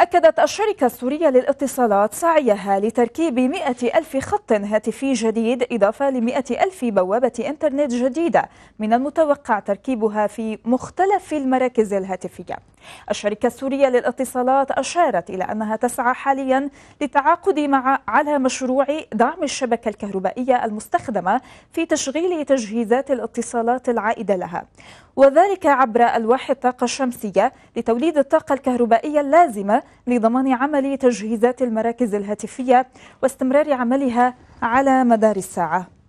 أكدت الشركة السورية للاتصالات سعيها لتركيب 100 ألف خط هاتفي جديد إضافة لمئة 100 ألف بوابة إنترنت جديدة من المتوقع تركيبها في مختلف المراكز الهاتفية الشركة السورية للاتصالات أشارت إلى أنها تسعى حاليا للتعاقد مع على مشروع دعم الشبكة الكهربائية المستخدمة في تشغيل تجهيزات الاتصالات العائدة لها وذلك عبر ألواح الطاقة الشمسية لتوليد الطاقة الكهربائية اللازمة لضمان عمل تجهيزات المراكز الهاتفية واستمرار عملها على مدار الساعة